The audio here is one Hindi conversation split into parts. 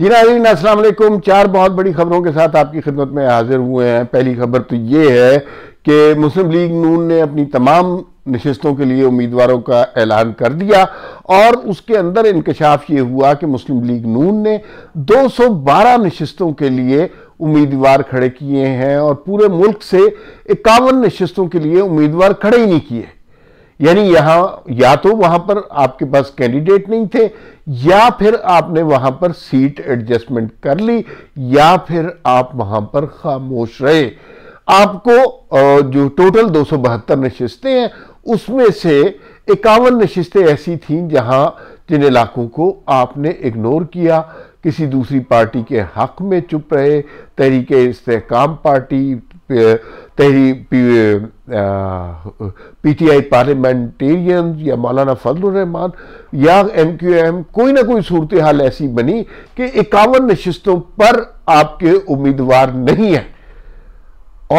जी नाजीन असलकुम चार बहुत बड़ी खबरों के साथ आपकी खिदमत में हाजिर हुए हैं पहली खबर तो ये है कि मुस्लिम लीग नून ने अपनी तमाम नशस्तों के लिए उम्मीदवारों का ऐलान कर दिया और उसके अंदर इंकशाफ ये हुआ कि मुस्लिम लीग नून ने 212 नशस्तों के लिए उम्मीदवार खड़े किए हैं और पूरे मुल्क से इक्यावन नशस्तों के लिए उम्मीदवार खड़े ही नहीं किए यानी यहाँ या तो वहाँ पर आपके पास कैंडिडेट नहीं थे या फिर आपने वहां पर सीट एडजस्टमेंट कर ली या फिर आप वहां पर खामोश रहे आपको जो टोटल दो सौ बहत्तर नशिस्तें हैं उसमें से इक्यावन नशिस्तें ऐसी थीं जहां जिन इलाकों को आपने इग्नोर किया किसी दूसरी पार्टी के हक में चुप रहे तहरीक इसकाम पार्टी तहरी पी टी आई पार्लियामेंटेरियन या मौलाना फजलरहमान या एम क्यू एम कोई ना कोई सूरत हाल ऐसी बनी कि इक्यावन नशस्तों पर आपके उम्मीदवार नहीं हैं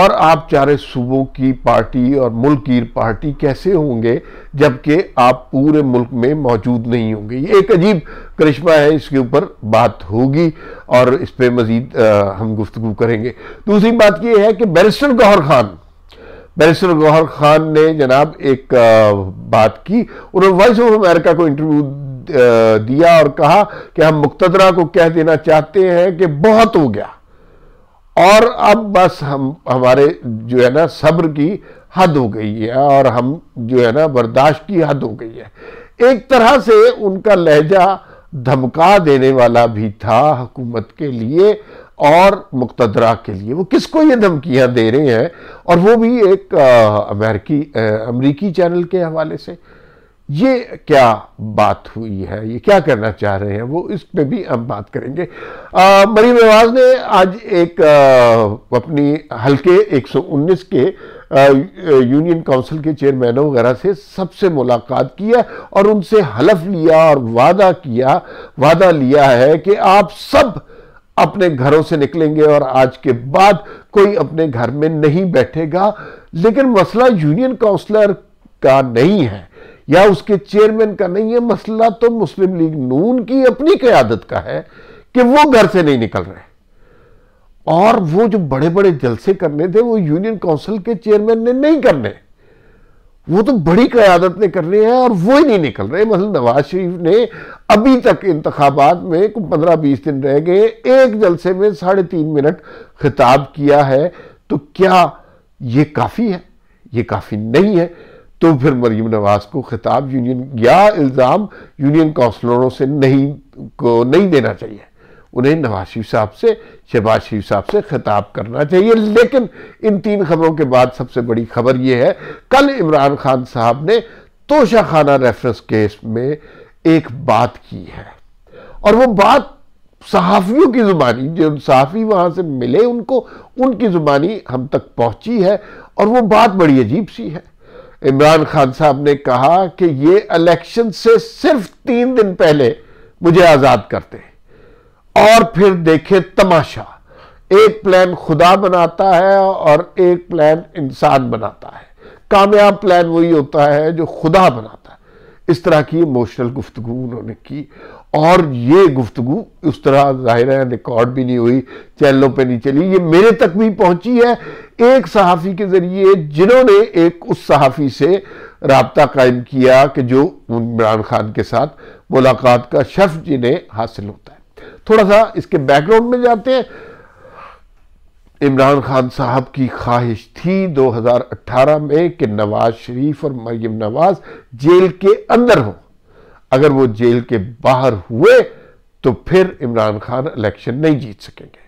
और आप चारे सूबों की पार्टी और मुल्क की पार्टी कैसे होंगे जबकि आप पूरे मुल्क में मौजूद नहीं होंगे ये एक अजीब करिश्मा है इसके ऊपर बात होगी और इस पर मज़ीद हम गुफ्तु करेंगे दूसरी बात यह है कि बैरिस्टर गौहर खान बैरिस्टर गौहर खान ने जनाब एक बात की उन्होंने वॉइस ऑफ अमेरिका को इंटरव्यू दिया और कहा कि हम मुक्तदरा को कह देना चाहते हैं कि बहुत हो गया और अब बस हम हमारे जो है ना सब्र की हद हो गई है और हम जो है ना बर्दाश्त की हद हो गई है एक तरह से उनका लहजा धमका देने वाला भी था हुकूमत के लिए और मुक्तदरा के लिए वो किसको ये धमकियाँ दे रहे हैं और वो भी एक अमेरिकी अमरीकी चैनल के हवाले से ये क्या बात हुई है ये क्या करना चाह रहे हैं वो इस पे भी हम बात करेंगे मरीम नवाज ने आज एक आ, अपनी हल्के 119 के आ, यूनियन काउंसिल के चेयरमैनों वगैरह से सबसे मुलाकात की है और उनसे हलफ लिया और वादा किया वादा लिया है कि आप सब अपने घरों से निकलेंगे और आज के बाद कोई अपने घर में नहीं बैठेगा लेकिन मसला यूनियन काउंसलर का नहीं है या उसके चेयरमैन का नहीं है मसला तो मुस्लिम लीग नून की अपनी क्यादत का है कि वो घर से नहीं निकल रहे और वो जो बड़े बड़े जलसे करने थे वो यूनियन काउंसिल के चेयरमैन ने नहीं करने वो तो बड़ी क्यादत ने करने हैं और वो ही नहीं निकल रहे मसल नवाज शरीफ ने अभी तक इंतबात में पंद्रह बीस दिन रह गए एक जलसे में साढ़े तीन मिनट खिताब किया है तो क्या ये काफ़ी है ये काफ़ी नहीं है तो फिर मरीम नवाज को खिताब यूनियन या इल्ज़ाम यूनियन काउंसलरों से नहीं को नहीं देना चाहिए उन्हें नवाज शरीफ साहब से शहबाज शरीफ साहब से खिताब करना चाहिए लेकिन इन तीन खबरों के बाद सबसे बड़ी खबर यह है कल इमरान खान साहब ने तोशा खाना रेफरेंस केस में एक बात की है और वो बात सहाफ़ियों की ज़ुबानी जो सहाफ़ी वहाँ से मिले उनको उनकी ज़ुबानी हम तक पहुँची है और वो बात बड़ी अजीब सी है इमरान खान साहब ने कहा कि ये इलेक्शन से सिर्फ तीन दिन पहले मुझे आज़ाद करते और फिर देखे तमाशा एक प्लान खुदा बनाता है और एक प्लान इंसान बनाता है कामयाब प्लान वही होता है जो खुदा बनाता है इस तरह की इमोशनल गुफ्तु उन्होंने की और ये गुफ्तु उस तरह जाहिर है रिकॉर्ड भी नहीं हुई चैनलों पे नहीं चली ये मेरे तक भी पहुंची है एक सहाफ़ी के ज़रिए जिन्होंने एक उस सहाफ़ी से रबता कायम किया कि जो इमरान खान के साथ मुलाकात का शर्फ जिन्हें हासिल होता है थोड़ा सा इसके बैकग्राउंड में जाते हैं इमरान खान साहब की ख्वाहिश थी 2018 में कि नवाज शरीफ और मरियम नवाज जेल के अंदर हो अगर वो जेल के बाहर हुए तो फिर इमरान खान इलेक्शन नहीं जीत सकेंगे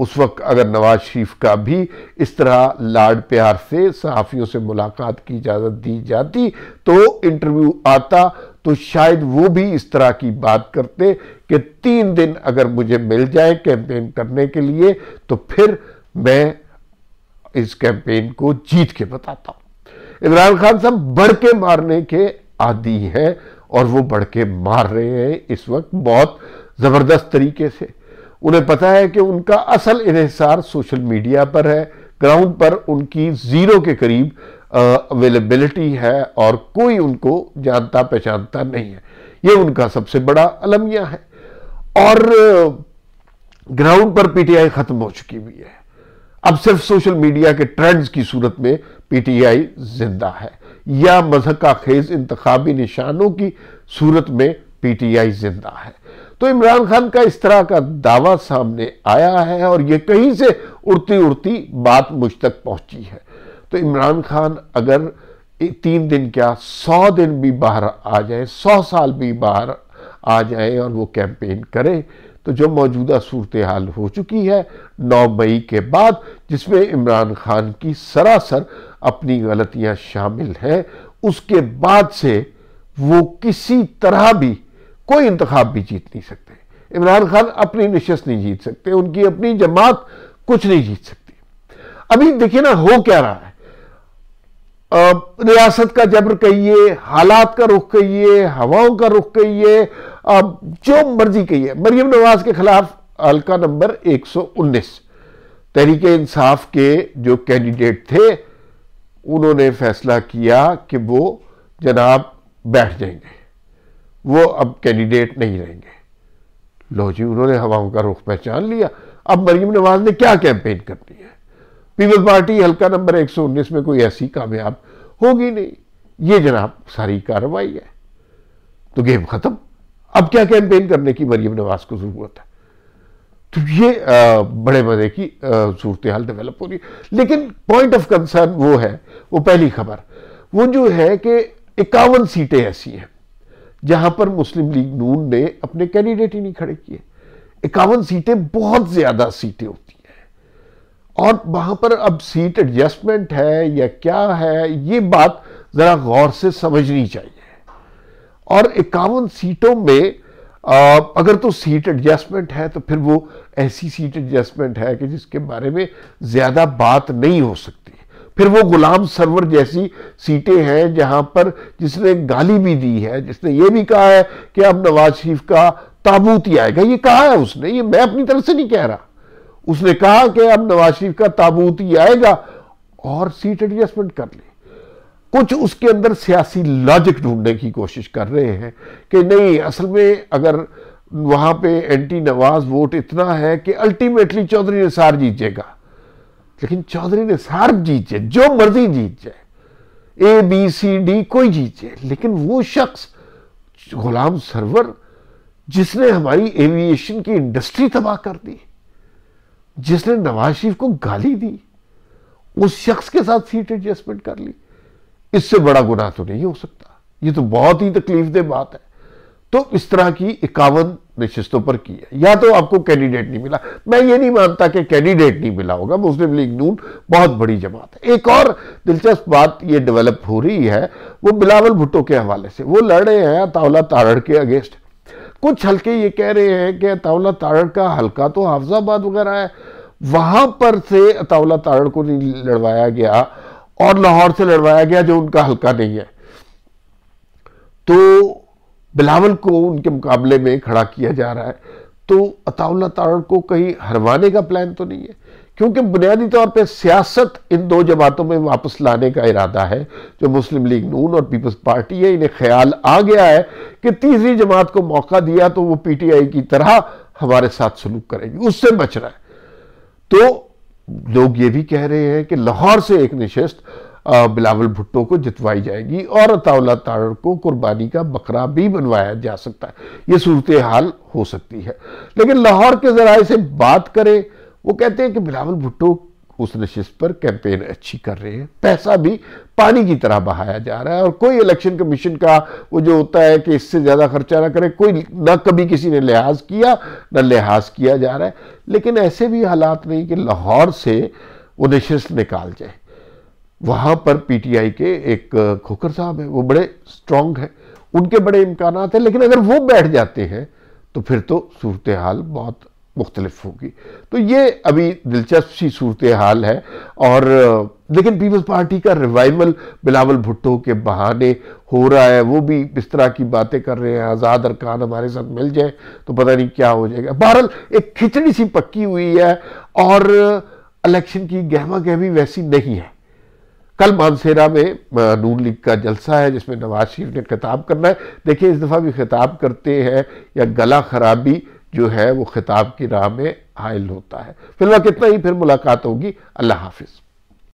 उस वक्त अगर नवाज शरीफ का भी इस तरह लाड प्यार से सहाफ़ियों से मुलाकात की इजाज़त दी जाती तो इंटरव्यू आता तो शायद वो भी इस तरह की बात करते कि तीन दिन अगर मुझे मिल जाए कैंपेन करने के लिए तो फिर मैं इस कैंपेन को जीत के बताता हूँ इमरान खान साहब बढ़ के मारने के आदि हैं और वो बढ़ के मार रहे हैं इस वक्त बहुत ज़बरदस्त तरीके से उन्हें पता है कि उनका असल इहसार सोशल मीडिया पर है ग्राउंड पर उनकी ज़ीरो के करीब अवेलेबिलिटी है और कोई उनको जानता पहचानता नहीं है ये उनका सबसे बड़ा अलमिया है और ग्राउंड पर पीटीआई ख़त्म हो चुकी हुई है अब सिर्फ सोशल मीडिया के ट्रेंड्स की सूरत में पीटीआई जिंदा है या मजहब का खेज इंतबी निशानों की सूरत में पीटीआई जिंदा है तो इमरान खान का इस तरह का दावा सामने आया है और ये कहीं से उड़ती उड़ती बात मुझ तक पहुंची है तो इमरान खान अगर तीन दिन क्या सौ दिन भी बाहर आ जाए सौ साल भी बाहर आ जाए और वो कैंपेन करें तो जो मौजूदा सूरत हाल हो चुकी है नौ मई के बाद जिसमें इमरान खान की सरासर अपनी गलतियां शामिल हैं उसके बाद से वो किसी तरह भी कोई इंतखब भी जीत नहीं सकते इमरान खान अपनी नशस्त नहीं जीत सकते उनकी अपनी जमात कुछ नहीं जीत सकती अभी देखिए ना हो क्या रहा है रियासत का जबर कहिए हालात का रुख कहिए हवाओं का रुख कहिए जो मर्जी कहिए मरियम नवाज के खिलाफ हल्का नंबर 119 तहरीक इंसाफ के जो कैंडिडेट थे उन्होंने फैसला किया कि वो जनाब बैठ जाएंगे वो अब कैंडिडेट नहीं रहेंगे लो जी उन्होंने हवाओं का रुख पहचान लिया अब मरीम नवाज ने क्या कैंपेन करनी है पीपल पार्टी हल्का नंबर 119 में कोई ऐसी कामयाब होगी नहीं ये जनाब सारी कार्रवाई है तो गेम ख़त्म अब क्या कैंपेन करने की मरीम नवाज को ज़रूरत है तो ये आ, बड़े मज़े की सूरत हाल डेवलप हो रही है लेकिन पॉइंट ऑफ कंसर्न वो है वो पहली खबर वो जो है कि इक्यावन सीटें ऐसी हैं जहां पर मुस्लिम लीग नून ने अपने कैंडिडेट ही नहीं खड़े किए इक्यावन सीटें बहुत ज्यादा सीटें होती हैं और वहां पर अब सीट एडजस्टमेंट है या क्या है ये बात जरा गौर से समझनी चाहिए और इक्यावन सीटों में आ, अगर तो सीट एडजस्टमेंट है तो फिर वो ऐसी सीट एडजस्टमेंट है कि जिसके बारे में ज्यादा बात नहीं हो सकती फिर वो गुलाम सरवर जैसी सीटें हैं जहां पर जिसने गाली भी दी है जिसने ये भी कहा है कि अब नवाज शरीफ का ताबूत ही आएगा ये कहा है उसने ये मैं अपनी तरफ से नहीं कह रहा उसने कहा कि अब नवाज शरीफ का ताबूत ही आएगा और सीट एडजस्टमेंट कर ले कुछ उसके अंदर सियासी लॉजिक ढूंढने की कोशिश कर रहे हैं कि नहीं असल में अगर वहां पे एंटी नवाज वोट इतना है कि अल्टीमेटली चौधरी निसार जीतेगा लेकिन चौधरी ने सार्प जीत जाए जो मर्जी जीत जाए ए बी सी डी कोई जीत जाए लेकिन वो शख्स गुलाम सरवर जिसने हमारी एविएशन की इंडस्ट्री तबाह कर दी जिसने नवाज शरीफ को गाली दी उस शख्स के साथ सीट एडजस्टमेंट कर ली इससे बड़ा गुनाह तो नहीं हो सकता ये तो बहुत ही तकलीफ दे बात है तो इस तरह की इक्यावन नशस्तों पर की है या तो आपको कैंडिडेट नहीं मिला मैं ये नहीं मानता कि कैंडिडेट नहीं मिला होगा मुस्लिम लीग नून बहुत बड़ी जमात है एक और दिलचस्प बात ये डेवलप हो रही है वो बिलावल भुट्टो के हवाले से वो लड़ रहे हैं तावला तारड़ के अगेंस्ट कुछ हल्के ये कह रहे हैं कि तावला ताड़ का हल्का तो हाफजाबाद वगैरह है वहां पर से तावला तारड़ को नहीं लड़वाया गया और लाहौर से लड़वाया गया जो उनका हल्का नहीं है तो बिलावल को उनके मुकाबले में खड़ा किया जा रहा है तो अताउल्ला तारण को कहीं हरवाने का प्लान तो नहीं है क्योंकि बुनियादी तौर पर सियासत इन दो जमातों में वापस लाने का इरादा है जो मुस्लिम लीग नून और पीपल्स पार्टी है इन्हें ख्याल आ गया है कि तीसरी जमात को मौका दिया तो वो पीटीआई की तरह हमारे साथ सलूक करेगी उससे बच रहा है तो लोग ये भी कह रहे हैं कि लाहौर से एक निशस्त बिलावल भुट्टो को जितवाई जाएगी और अताउल्ला तार को कुर्बानी का बकरा भी बनवाया जा सकता है ये सूरत हाल हो सकती है लेकिन लाहौर के जराये से बात करें वो कहते हैं कि बिलावल भुट्टो उस नशिस्त पर कैंपेन अच्छी कर रहे हैं पैसा भी पानी की तरह बहाया जा रहा है और कोई इलेक्शन कमीशन का वो जो होता है कि इससे ज़्यादा खर्चा ना करें कोई ना कभी किसी ने लिहाज किया ना लिहाज किया जा रहा है लेकिन ऐसे भी हालात नहीं कि लाहौर से वो नशस्त निकाल जाए वहाँ पर पीटीआई के एक खोखर साहब हैं वो बड़े स्ट्रांग हैं उनके बड़े इम्कान हैं लेकिन अगर वो बैठ जाते हैं तो फिर तो सूरत हाल बहुत मुख्तलिफ होगी तो ये अभी दिलचस्प सी सूरत हाल है और लेकिन पीपल्स पार्टी का रिवाइवल बिलावल भुट्टो के बहाने हो रहा है वो भी इस तरह की बातें कर रहे हैं आज़ाद अरकान हमारे साथ मिल जाए तो पता नहीं क्या हो जाएगा बहरहाल एक खिचड़ी सी पक्की हुई है और इलेक्शन की गहमा गहमी वैसी नहीं है कल मानसेरा में नून लीग का जलसा है जिसमें नवाज शरीफ ने खिताब करना है देखिए इस दफ़ा भी खिताब करते हैं या गला खराबी जो है वो खिताब की राह में हायल होता है फिलहाल कितना ही फिर मुलाकात होगी अल्लाह हाफिज़